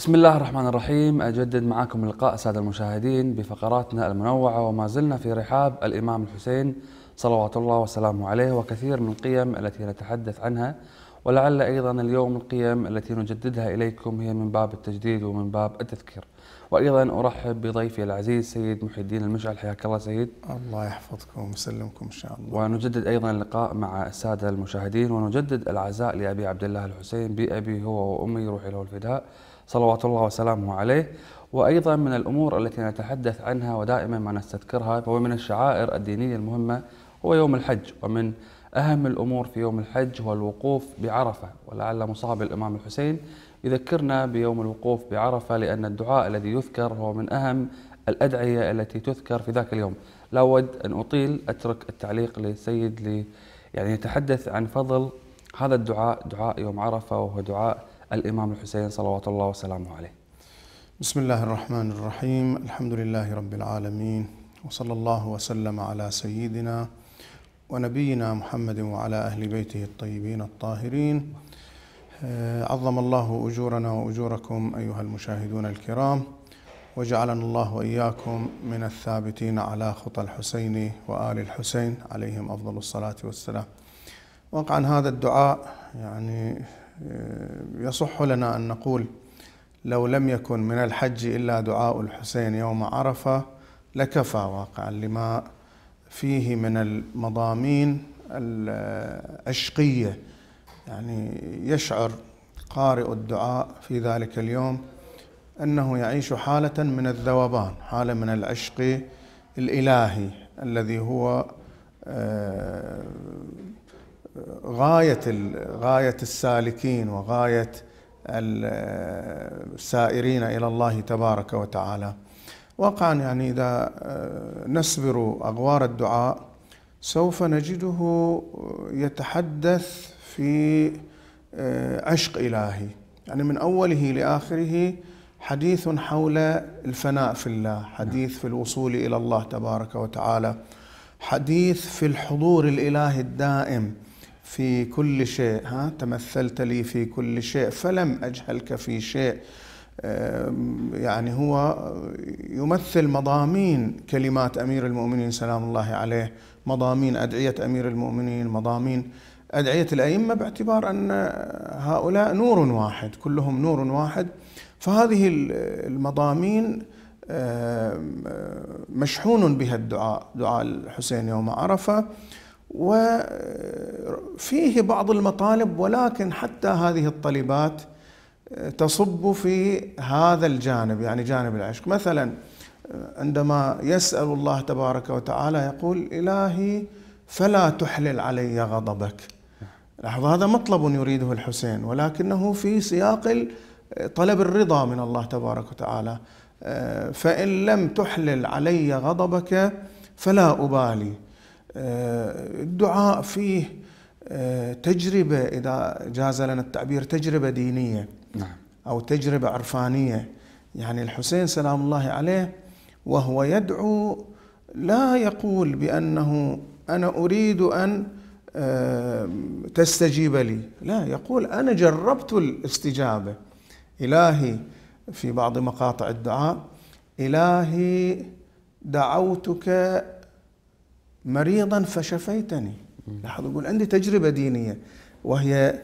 بسم الله الرحمن الرحيم أجدد معكم لقاء سادة المشاهدين بفقراتنا المنوعة وما زلنا في رحاب الإمام الحسين صلوات الله وسلامه عليه وكثير من القيم التي نتحدث عنها ولعل أيضا اليوم القيم التي نجددها إليكم هي من باب التجديد ومن باب التذكير وأيضا أرحب بضيفي العزيز سيد محي الدين المشعل حياك الله سيد الله يحفظكم ويسلمكم إن شاء الله ونجدد أيضا اللقاء مع السادة المشاهدين ونجدد العزاء لأبي عبد الله الحسين بأبي هو وأمي روحي له الفداء صلوات الله وسلامه عليه وأيضا من الأمور التي نتحدث عنها ودائما ما نستذكرها فهو من الشعائر الدينية المهمة هو يوم الحج ومن أهم الأمور في يوم الحج هو الوقوف بعرفة ولعل مصاب الإمام الحسين يذكرنا بيوم الوقوف بعرفة لأن الدعاء الذي يذكر هو من أهم الأدعية التي تذكر في ذاك اليوم لا أود أن أطيل أترك التعليق للسيد لي يعني يتحدث عن فضل هذا الدعاء دعاء يوم عرفة وهو دعاء الإمام الحسين صلوات الله وسلامه عليه بسم الله الرحمن الرحيم الحمد لله رب العالمين وصلى الله وسلم على سيدنا ونبينا محمد وعلى أهل بيته الطيبين الطاهرين آه، عظم الله أجورنا وأجوركم أيها المشاهدون الكرام وجعلنا الله وإياكم من الثابتين على خطى الحسين وآل الحسين عليهم أفضل الصلاة والسلام واقعا هذا الدعاء يعني آه، يصح لنا ان نقول لو لم يكن من الحج الا دعاء الحسين يوم عرفه لكفى واقعا لما فيه من المضامين العشقيه آه، يعني يشعر قارئ الدعاء في ذلك اليوم انه يعيش حاله من الذوبان حاله من العشق الالهي الذي هو آه، غايه غايه السالكين وغايه السائرين الى الله تبارك وتعالى. واقعا يعني اذا آه، نسبر اغوار الدعاء سوف نجده يتحدث في آه، عشق الهي، يعني من اوله لاخره حديث حول الفناء في الله، حديث في الوصول الى الله تبارك وتعالى، حديث في الحضور الالهي الدائم. في كل شيء ها تمثلت لي في كل شيء فلم أجهلك في شيء يعني هو يمثل مضامين كلمات أمير المؤمنين سلام الله عليه مضامين أدعية أمير المؤمنين مضامين أدعية الأئمة باعتبار أن هؤلاء نور واحد كلهم نور واحد فهذه المضامين مشحون بها الدعاء دعاء الحسين يوم عرفة وفيه بعض المطالب ولكن حتى هذه الطلبات آه، تصب في هذا الجانب يعني جانب العشق مثلا آه، عندما يسأل الله تبارك وتعالى يقول إلهي فلا تحلل علي غضبك لحظة هذا مطلب يريده الحسين ولكنه في سياق آه، طلب الرضا من الله تبارك وتعالى فإن لم تحلل علي غضبك فلا أبالي آه، الدعاء فيه آه، تجربة إذا جاز لنا التعبير تجربة دينية نعم. أو تجربة عرفانية يعني الحسين سلام الله عليه وهو يدعو لا يقول بأنه أنا أريد أن آه، تستجيب لي لا يقول أنا جربت الاستجابة إلهي في بعض مقاطع الدعاء إلهي دعوتك مريضا فشفيتني لاحظ يقول عندي تجربة دينية وهي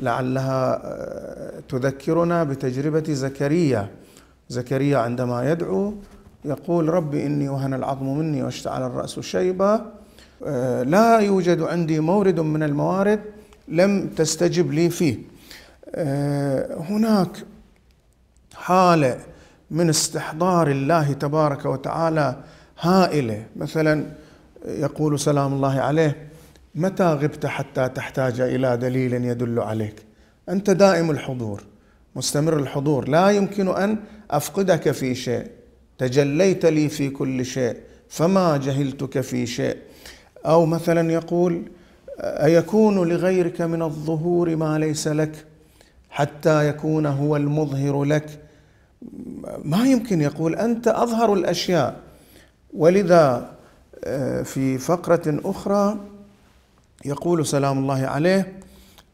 لعلها آه، تذكرنا بتجربة زكريا زكريا عندما يدعو يقول ربي إني وهن العظم مني واشتعل الرأس شيبا آه، لا يوجد عندي مورد من الموارد لم تستجب لي فيه آه، هناك حالة من استحضار الله تبارك وتعالى هائلة مثلا يقول سلام الله عليه متى غبت حتى تحتاج الى دليل يدل عليك انت دائم الحضور مستمر الحضور لا يمكن ان افقدك في شيء تجليت لي في كل شيء فما جهلتك في شيء او مثلا يقول ايكون لغيرك من الظهور ما ليس لك حتى يكون هو المظهر لك ما يمكن يقول انت اظهر الاشياء ولذا في فقرة أخرى يقول سلام الله عليه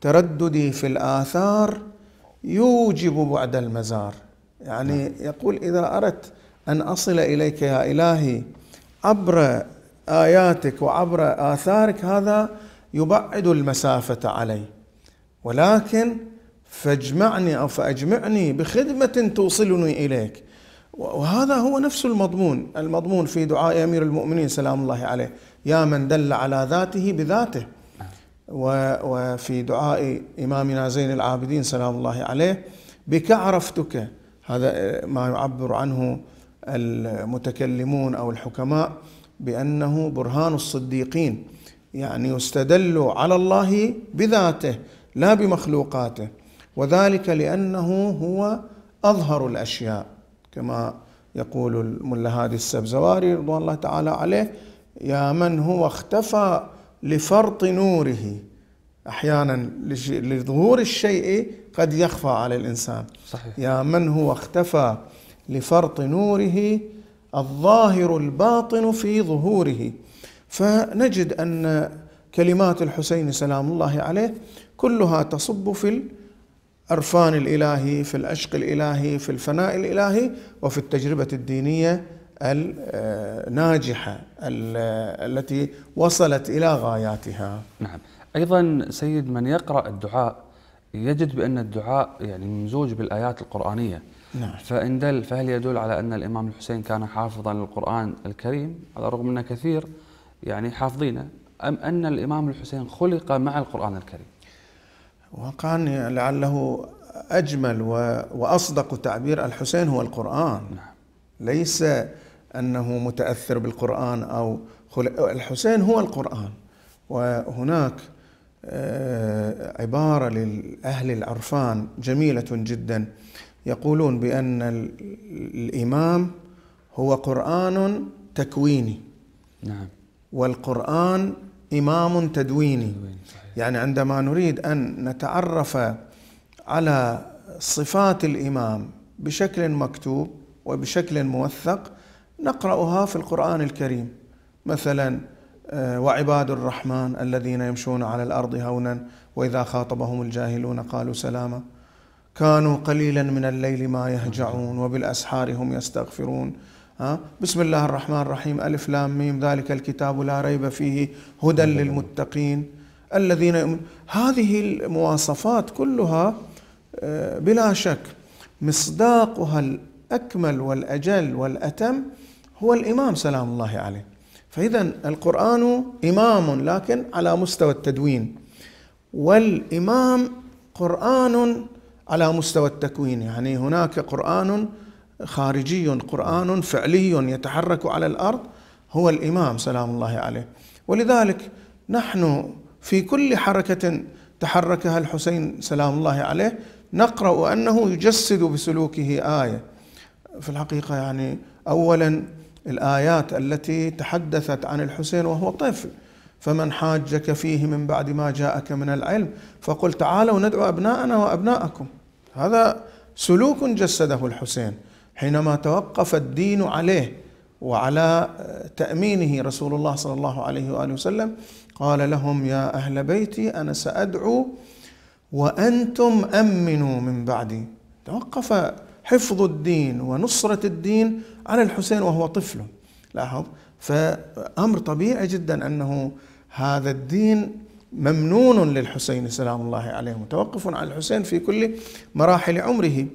ترددي في الآثار يوجب بعد المزار يعني نعم. يقول إذا أردت أن أصل إليك يا إلهي عبر آياتك وعبر آثارك هذا يبعد المسافة علي ولكن فاجمعني أو فأجمعني بخدمة توصلني إليك وهذا هو نفس المضمون المضمون في دعاء أمير المؤمنين سلام الله عليه يا من دل على ذاته بذاته وفي دعاء إمامنا زين العابدين سلام الله عليه بك عرفتك هذا ما يعبر عنه المتكلمون أو الحكماء بأنه برهان الصديقين يعني يستدل على الله بذاته لا بمخلوقاته وذلك لأنه هو أظهر الأشياء كما يقول الملا هادي السبزواري رضوان الله تعالى عليه يا من هو اختفى لفرط نوره احيانا لظهور الشيء قد يخفى على الانسان صحيح. يا من هو اختفى لفرط نوره الظاهر الباطن في ظهوره فنجد ان كلمات الحسين سلام الله عليه كلها تصب في الأرفان الالهي في العشق الالهي في الفناء الالهي وفي التجربه الدينيه الناجحه آه، آه، التي وصلت الى غاياتها. نعم، ايضا سيد من يقرا الدعاء يجد بان الدعاء يعني ممزوج بالايات القرانيه. نعم. فان دل فهل يدل على ان الامام الحسين كان حافظا للقران الكريم على الرغم ان كثير يعني حافظينه ام ان الامام الحسين خلق مع القران الكريم؟ وقال لعله أجمل وأصدق تعبير الحسين هو القرآن نعم. ليس أنه متأثر بالقرآن أو الحسين هو القرآن وهناك آه، عبارة لأهل العرفان جميلة جدا يقولون بأن الإمام هو قرآن تكويني نعم والقرآن إمام تدويني يعني عندما نريد أن نتعرف على صفات الإمام بشكل مكتوب وبشكل موثق نقرأها في القرآن الكريم مثلا آه، وعباد الرحمن الذين يمشون على الأرض هونا وإذا خاطبهم الجاهلون قالوا سلاما كانوا قليلا من الليل ما يهجعون وبالأسحار هم يستغفرون بسم الله الرحمن الرحيم ألف لام ميم ذلك الكتاب لا ريب فيه هدى للمتقين الذين يؤمنون هذه المواصفات كلها آه، بلا شك مصداقها الأكمل والأجل والأتم هو الإمام سلام الله عليه فإذا القرآن إمام لكن على مستوى التدوين والإمام قرآن على مستوى التكوين يعني هناك قرآن خارجي قرآن فعلي يتحرك على الأرض هو الإمام سلام الله عليه ولذلك نحن في كل حركة تحركها الحسين سلام الله عليه نقرأ أنه يجسد بسلوكه آية في الحقيقة يعني أولا الآيات التي تحدثت عن الحسين وهو طفل فمن حاجك فيه من بعد ما جاءك من العلم فقل تعالوا ندعو أبناءنا وأبناءكم هذا سلوك جسده الحسين حينما توقف الدين عليه وعلى تأمينه رسول الله صلى الله عليه وآله وسلم قال لهم يا أهل بيتي أنا سأدعو وأنتم أمنوا من بعدي توقف حفظ الدين ونصرة الدين على الحسين وهو طفل لاحظ فأمر طبيعي جدا أنه هذا الدين ممنون للحسين سلام الله عليه متوقف على الحسين في كل مراحل عمره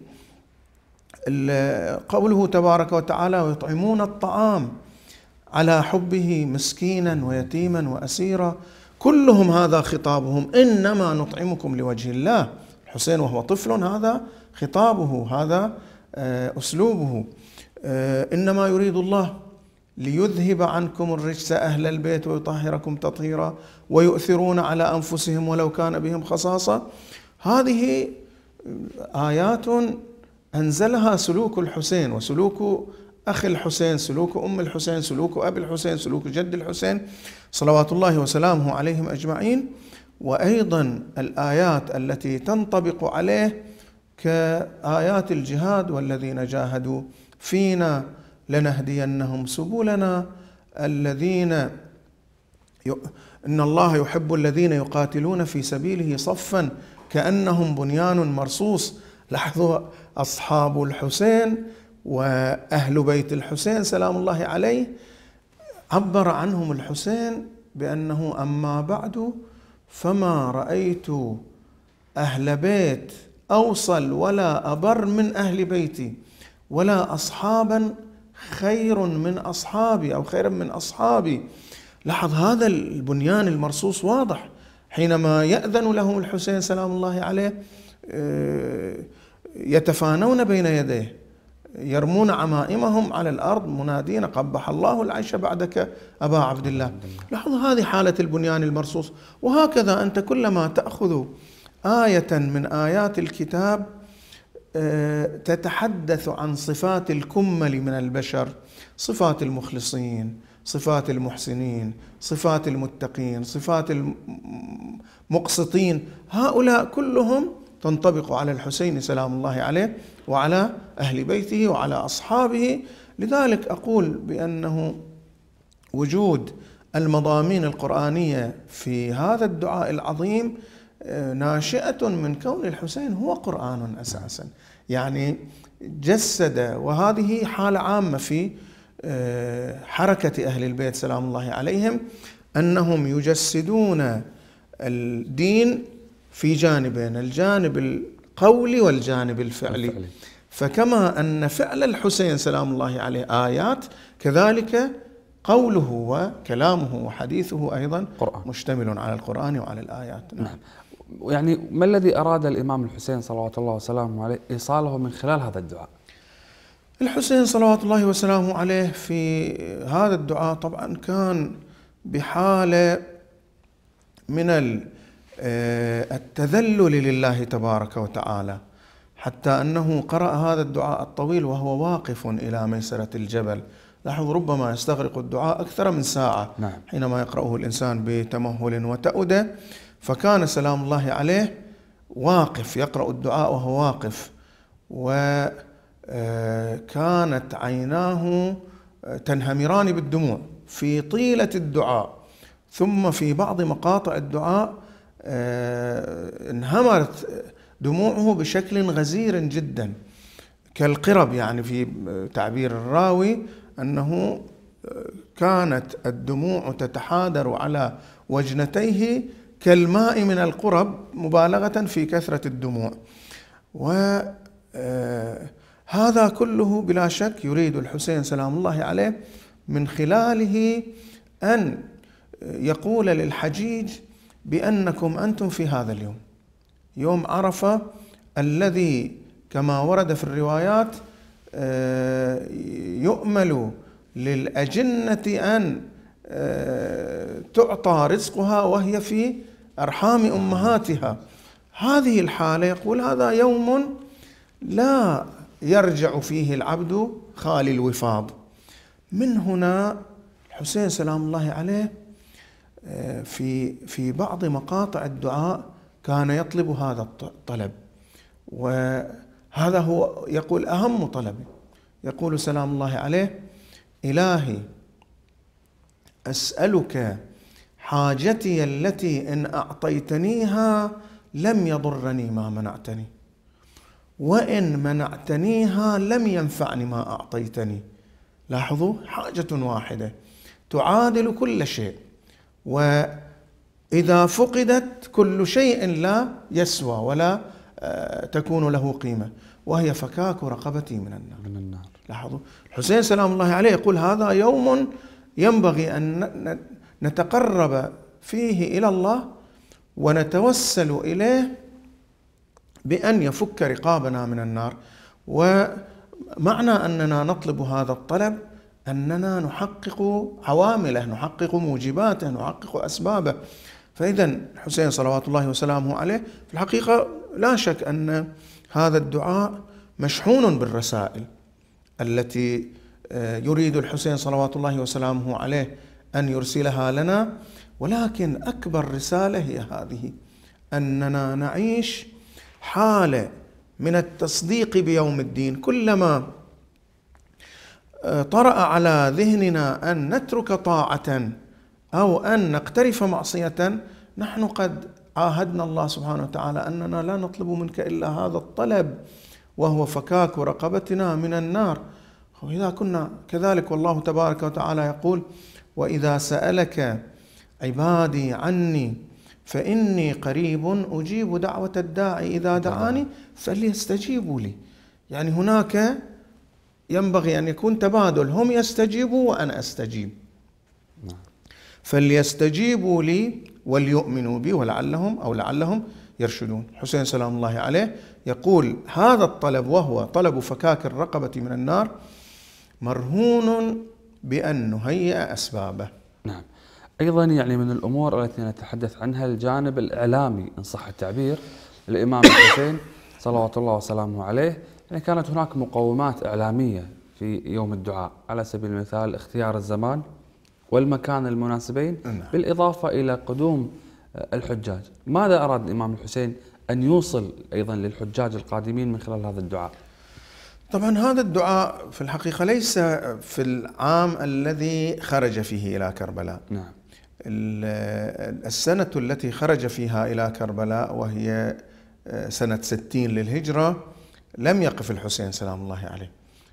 قوله تبارك وتعالى ويطعمون الطعام على حبه مسكينا ويتيما واسيرا كلهم هذا خطابهم انما نطعمكم لوجه الله الحسين وهو طفل هذا خطابه هذا آه، اسلوبه آه، انما يريد الله ليذهب عنكم الرجس اهل البيت ويطهركم تطهيرا ويؤثرون على انفسهم ولو كان بهم خصاصه هذه ايات أنزلها سلوك الحسين وسلوك أخ الحسين سلوك أم الحسين سلوك أبي الحسين سلوك جد الحسين صلوات الله وسلامه عليهم أجمعين وأيضا الآيات التي تنطبق عليه كآيات الجهاد والذين جاهدوا فينا لنهدينهم سبلنا الذين إن الله يحب الذين يقاتلون في سبيله صفا كأنهم بنيان مرصوص لاحظوا أصحاب الحسين وأهل بيت الحسين سلام الله عليه عبر عنهم الحسين بأنه أما بعد فما رأيت أهل بيت أوصل ولا أبر من أهل بيتي ولا أصحابا خير من أصحابي أو خيرا من أصحابي لاحظ هذا البنيان المرصوص واضح حينما يأذن لهم الحسين سلام الله عليه آه، يتفانون بين يديه يرمون عمائمهم على الارض منادين قبح الله العيش بعدك ابا عبد الله لاحظوا هذه حاله البنيان المرصوص وهكذا انت كلما تاخذ ايه من ايات الكتاب آه، تتحدث عن صفات الكمل من البشر صفات المخلصين صفات المحسنين صفات المتقين صفات المقسطين هؤلاء كلهم تنطبق على الحسين سلام الله عليه وعلى اهل بيته وعلى اصحابه لذلك اقول بانه وجود المضامين القرانيه في هذا الدعاء العظيم آه، ناشئه من كون الحسين هو قران اساسا يعني جسد وهذه حاله عامه في آه، حركه اهل البيت سلام الله عليهم انهم يجسدون الدين في جانبين الجانب القولي والجانب الفعلي, فكما أن فعل الحسين سلام الله عليه آيات كذلك قوله وكلامه وحديثه أيضا قرآن. مشتمل على القرآن وعلى الآيات نعم. نعم يعني ما الذي أراد الإمام الحسين صلوات الله وسلامه عليه إيصاله من خلال هذا الدعاء الحسين صلوات الله وسلامه عليه في هذا الدعاء طبعا كان بحالة من ال... آه، التذلل لله تبارك وتعالى حتى انه قرأ هذا الدعاء الطويل وهو واقف الى ميسرة الجبل لاحظ ربما يستغرق الدعاء اكثر من ساعة نعم. حينما يقرأه الانسان بتمهل وتأودة فكان سلام الله عليه واقف يقرأ الدعاء وهو واقف وكانت آه، عيناه آه، تنهمران بالدموع في طيلة الدعاء ثم في بعض مقاطع الدعاء آه، انهمرت دموعه بشكل غزير جدا كالقرب يعني في تعبير الراوي انه آه، كانت الدموع تتحادر على وجنتيه كالماء من القرب مبالغه في كثره الدموع وهذا آه، كله بلا شك يريد الحسين سلام الله عليه من خلاله ان يقول للحجيج بانكم انتم في هذا اليوم يوم عرفه الذي كما ورد في الروايات آه، يؤمل للاجنه ان آه، تعطى رزقها وهي في ارحام امهاتها هذه الحاله يقول هذا يوم لا يرجع فيه العبد خالي الوفاض من هنا الحسين سلام الله عليه في في بعض مقاطع الدعاء كان يطلب هذا الطلب وهذا هو يقول أهم طلب يقول سلام الله عليه إلهي أسألك حاجتي التي إن أعطيتنيها لم يضرني ما منعتني وإن منعتنيها لم ينفعني ما أعطيتني لاحظوا حاجة واحدة تعادل كل شيء واذا فقدت كل شيء لا يسوى ولا آه، تكون له قيمه وهي فكاك رقبتي من النار من النار لاحظوا الحسين سلام الله عليه يقول هذا يوم ينبغي ان نتقرب فيه الى الله ونتوسل اليه بان يفك رقابنا من النار ومعنى اننا نطلب هذا الطلب أننا نحقق عوامله نحقق موجباته نحقق أسبابه فإذا الحسين صلوات الله وسلامه عليه في الحقيقة لا شك أن هذا الدعاء مشحون بالرسائل التي آه، يريد الحسين صلوات الله وسلامه عليه أن يرسلها لنا ولكن أكبر رسالة هي هذه أننا نعيش حالة من التصديق بيوم الدين كلما طرأ على ذهننا أن نترك طاعة أو أن نقترف معصية نحن قد عاهدنا الله سبحانه وتعالى أننا لا نطلب منك إلا هذا الطلب وهو فكاك رقبتنا من النار وإذا كنا كذلك والله تبارك وتعالى يقول وإذا سألك عبادي عني فإني قريب أجيب دعوة الداعي إذا دعاني فليستجيبوا لي يعني هناك ينبغي أن يكون تبادل هم يستجيبوا وأنا أستجيب نعم. فليستجيبوا لي وليؤمنوا بي ولعلهم أو لعلهم يرشدون حسين سلام الله عليه يقول هذا الطلب وهو طلب فكاك الرقبة من النار مرهون بأن نهيئ أسبابه نعم أيضا يعني من الأمور التي نتحدث عنها الجانب الإعلامي إن صح التعبير الإمام الحسين صلوات الله وسلامه عليه يعني كانت هناك مقومات إعلامية في يوم الدعاء على سبيل المثال اختيار الزمان والمكان المناسبين نعم. بالإضافة إلى قدوم آه، الحجاج ماذا أراد الإمام الحسين أن يوصل أيضا للحجاج القادمين من خلال هذا الدعاء طبعا هذا الدعاء في الحقيقة ليس في العام الذي خرج فيه إلى كربلاء نعم. آه، السنة التي خرج فيها إلى كربلاء وهي آه، سنة 60 للهجرة لم يقف الحسين سلام الله عليه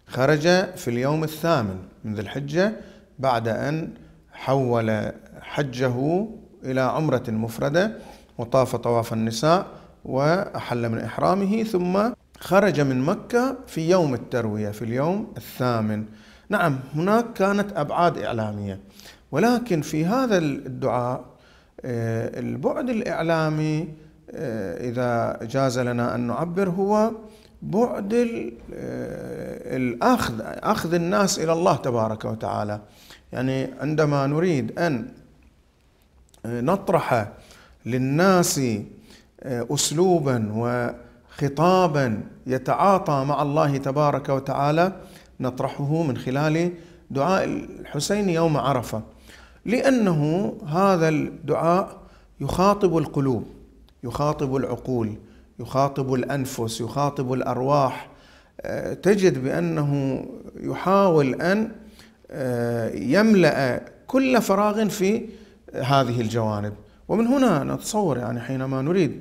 خرج في اليوم الثامن من ذي الحجة بعد أن حول حجه إلى عمرة مفردة وطاف طواف النساء وأحل من إحرامه ثم خرج من مكة في يوم التروية في اليوم الثامن نعم هناك كانت أبعاد إعلامية ولكن في هذا الدعاء آه، البعد الإعلامي آه، إذا جاز لنا أن نعبر هو بعد آه، الأخذ أخذ الناس إلى الله تبارك وتعالى يعني عندما نريد أن آه، نطرح للناس آه، أسلوبا وخطابا يتعاطى مع الله تبارك وتعالى نطرحه من خلال دعاء الحسين يوم عرفة لأنه هذا الدعاء يخاطب القلوب يخاطب العقول يخاطب الانفس يخاطب الارواح آه، تجد بانه يحاول ان آه، يملا كل فراغ في هذه الجوانب ومن هنا نتصور يعني حينما نريد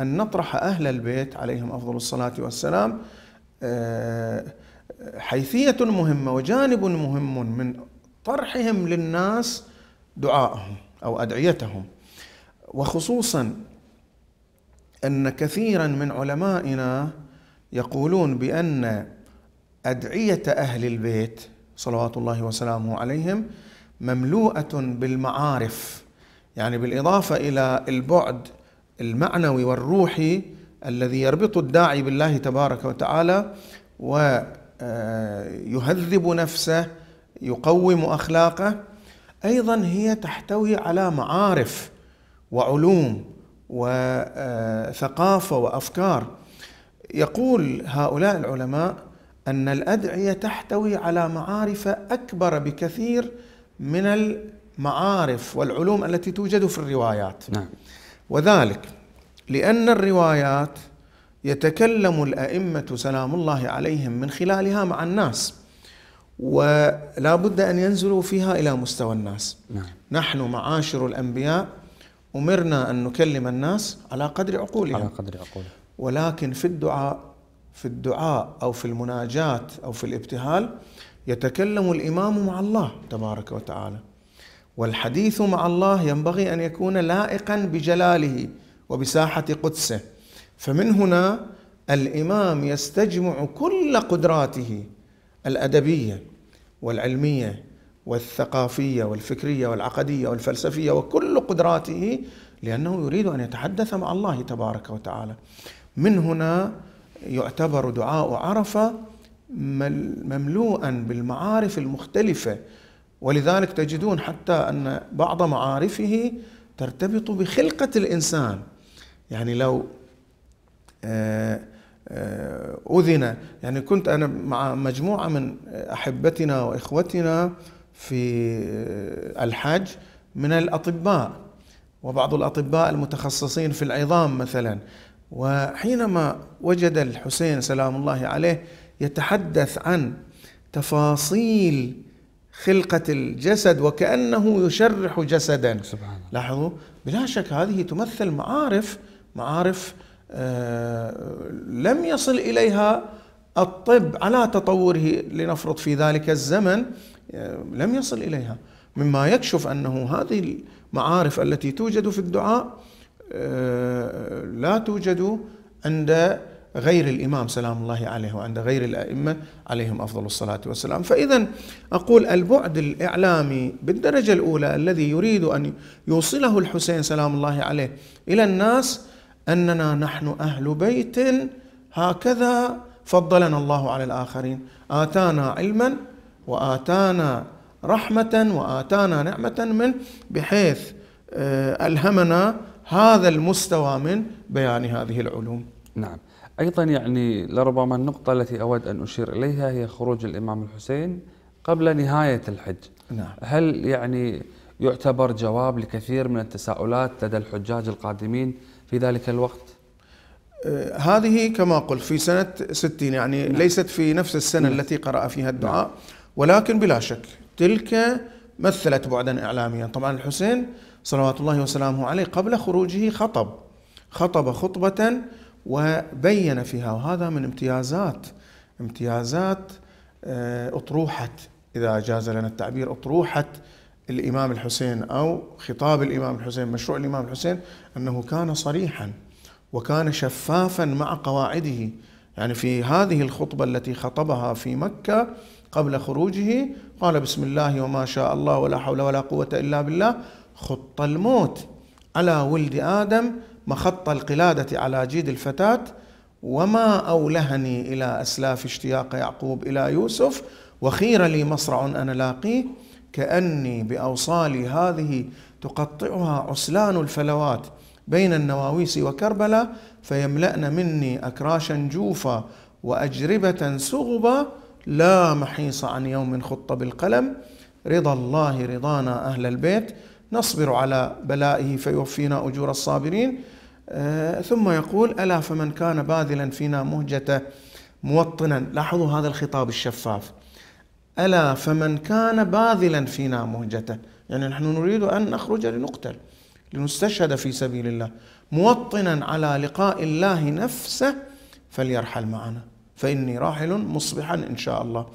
ان نطرح اهل البيت عليهم افضل الصلاه والسلام آه، حيثيه مهمه وجانب مهم من طرحهم للناس دعاءهم او ادعيتهم وخصوصا ان كثيرا من علمائنا يقولون بان ادعيه اهل البيت صلوات الله وسلامه عليهم مملوءه بالمعارف يعني بالاضافه الى البعد المعنوي والروحي الذي يربط الداعي بالله تبارك وتعالى ويهذب آه، نفسه يقوم اخلاقه ايضا هي تحتوي على معارف وعلوم وثقافه وافكار يقول هؤلاء العلماء ان الادعيه تحتوي على معارف اكبر بكثير من المعارف والعلوم التي توجد في الروايات نعم. وذلك لان الروايات يتكلم الائمه سلام الله عليهم من خلالها مع الناس ولا بد ان ينزلوا فيها الى مستوى الناس نعم. نحن معاشر الانبياء أمرنا أن نكلم الناس على قدر عقولهم على قدر عقولهم ولكن في الدعاء في الدعاء أو في المناجاة أو في الابتهال يتكلم الإمام مع الله تبارك وتعالى والحديث مع الله ينبغي أن يكون لائقا بجلاله وبساحة قدسه فمن هنا الإمام يستجمع كل قدراته الأدبية والعلمية والثقافية والفكرية والعقدية والفلسفية وكل قدراته لأنه يريد أن يتحدث مع الله تبارك وتعالى من هنا يعتبر دعاء عرفة مملوءا بالمعارف المختلفة ولذلك تجدون حتى أن بعض معارفه ترتبط بخلقة الإنسان يعني لو آه، آه، أذن يعني كنت أنا مع مجموعة من أحبتنا وإخوتنا في آه، الحج من الاطباء وبعض الاطباء المتخصصين في العظام مثلا وحينما وجد الحسين سلام الله عليه يتحدث عن تفاصيل خلقة الجسد وكأنه يشرح جسدا سبحان الله. لاحظوا بلا شك هذه تمثل معارف معارف آه، لم يصل إليها الطب على تطوره لنفرض في ذلك الزمن لم يصل اليها مما يكشف انه هذه المعارف التي توجد في الدعاء آه، لا توجد عند غير الامام سلام الله عليه وعند غير الائمه عليهم افضل الصلاه والسلام، فاذا اقول البعد الاعلامي بالدرجه الاولى الذي يريد ان يوصله الحسين سلام الله عليه الى الناس اننا نحن اهل بيت هكذا فضلنا الله على الاخرين، اتانا علما وآتانا رحمة وآتانا نعمة من بحيث آه، ألهمنا هذا المستوى من بيان هذه العلوم نعم أيضا يعني لربما النقطة التي أود أن أشير إليها هي خروج الإمام الحسين قبل نهاية الحج نعم. هل يعني يعتبر جواب لكثير من التساؤلات لدى الحجاج القادمين في ذلك الوقت؟ آه، هذه كما قلت في سنة 60 يعني نعم. ليست في نفس السنة نعم. التي قرأ فيها الدعاء نعم. ولكن بلا شك تلك مثلت بعدا إعلاميا طبعا الحسين صلوات الله وسلامه عليه قبل خروجه خطب خطب خطبة وبين فيها وهذا من امتيازات امتيازات آه، أطروحة إذا جاز لنا التعبير أطروحة الإمام الحسين أو خطاب الإمام الحسين مشروع الإمام الحسين أنه كان صريحا وكان شفافا مع قواعده يعني في هذه الخطبة التي خطبها في مكة قبل خروجه قال بسم الله وما شاء الله ولا حول ولا قوة إلا بالله خط الموت على ولد آدم مخط القلادة على جيد الفتاة وما أولهني إلى أسلاف اشتياق يعقوب إلى يوسف وخير لي مصرع أنا لاقيه كأني بأوصالي هذه تقطعها عسلان الفلوات بين النواويس وكربلا فيملأن مني أكراشا جوفا وأجربة سغبا لا محيص عن يوم خط بالقلم رضا الله رضانا أهل البيت نصبر على بلائه فيوفينا أجور الصابرين آه، ثم يقول ألا فمن كان باذلا فينا مهجته موطنا لاحظوا هذا الخطاب الشفاف ألا فمن كان باذلا فينا مهجته يعني نحن نريد أن نخرج لنقتل لنستشهد في سبيل الله موطنا على لقاء الله نفسه فليرحل معنا فإني راحل مصبحا إن شاء الله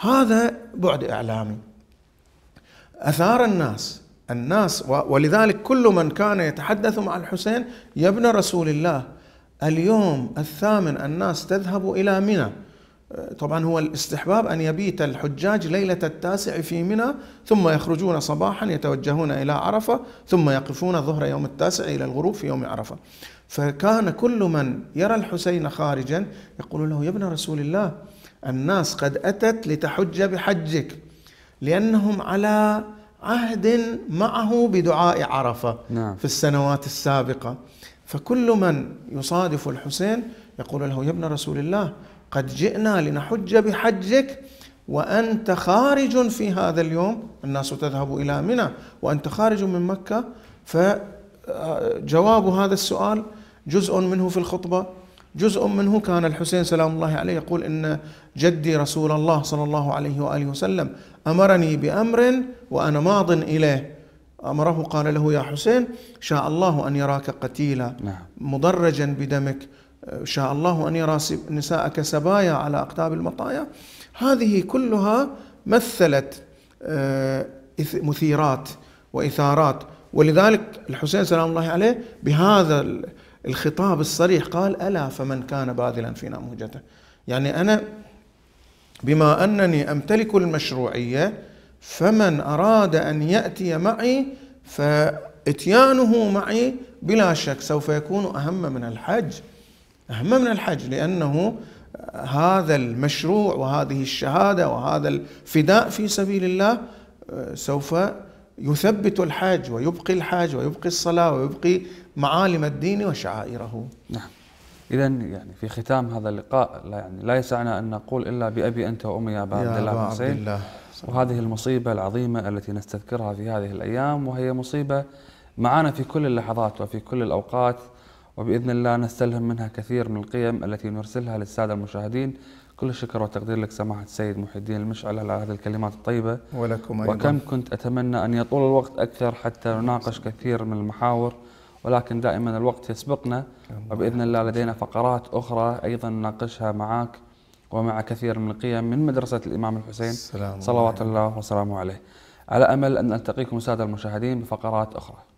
هذا بعد إعلامي أثار الناس الناس ولذلك كل من كان يتحدث مع الحسين يا ابن رسول الله اليوم الثامن الناس تذهب إلى منى طبعا هو الاستحباب أن يبيت الحجاج ليلة التاسع في منى ثم يخرجون صباحا يتوجهون إلى عرفة ثم يقفون ظهر يوم التاسع إلى الغروب في يوم عرفة فكان كل من يرى الحسين خارجا يقول له يا ابن رسول الله الناس قد اتت لتحج بحجك لانهم على عهد معه بدعاء عرفه نعم. في السنوات السابقه فكل من يصادف الحسين يقول له يا ابن رسول الله قد جئنا لنحج بحجك وانت خارج في هذا اليوم الناس تذهب الى منى وانت خارج من مكه فجواب هذا السؤال جزء منه في الخطبة جزء منه كان الحسين سلام الله عليه يقول إن جدي رسول الله صلى الله عليه وآله وسلم أمرني بأمر وأنا ماض إليه أمره قال له يا حسين شاء الله أن يراك قتيلا مضرجا نعم. بدمك شاء الله أن يرى نساءك سبايا على أقتاب المطايا هذه كلها مثلت آه، مثيرات وإثارات ولذلك الحسين سلام الله عليه بهذا الخطاب الصريح قال ألا فمن كان باذلا في نموذجته يعني أنا بما أنني أمتلك المشروعية فمن أراد أن يأتي معي فإتيانه معي بلا شك سوف يكون أهم من الحج أهم من الحج لأنه هذا المشروع وهذه الشهادة وهذا الفداء في سبيل الله آه، سوف يثبت الحاج ويبقي الحاج ويبقي الصلاة ويبقي معالم الدين وشعائره نعم إذا يعني في ختام هذا اللقاء لا يعني لا يسعنا أن نقول إلا بأبي أنت وأمي يا أبا عبد الله بن حسين وهذه المصيبة العظيمة التي نستذكرها في هذه الأيام وهي مصيبة معنا في كل اللحظات وفي كل الأوقات وبإذن الله نستلهم منها كثير من القيم التي نرسلها للسادة المشاهدين كل الشكر والتقدير لك سماحة السيد محي الدين المشعل على هذه الكلمات الطيبة ولكم أيضا وكم كنت أتمنى أن يطول الوقت أكثر حتى نناقش كثير من المحاور ولكن دائما الوقت يسبقنا وباذن الله لدينا فقرات اخرى ايضا نناقشها معك ومع كثير من القيم من مدرسه الامام الحسين صلوات الله وسلامه عليه على امل ان التقيكم ساده المشاهدين بفقرات اخرى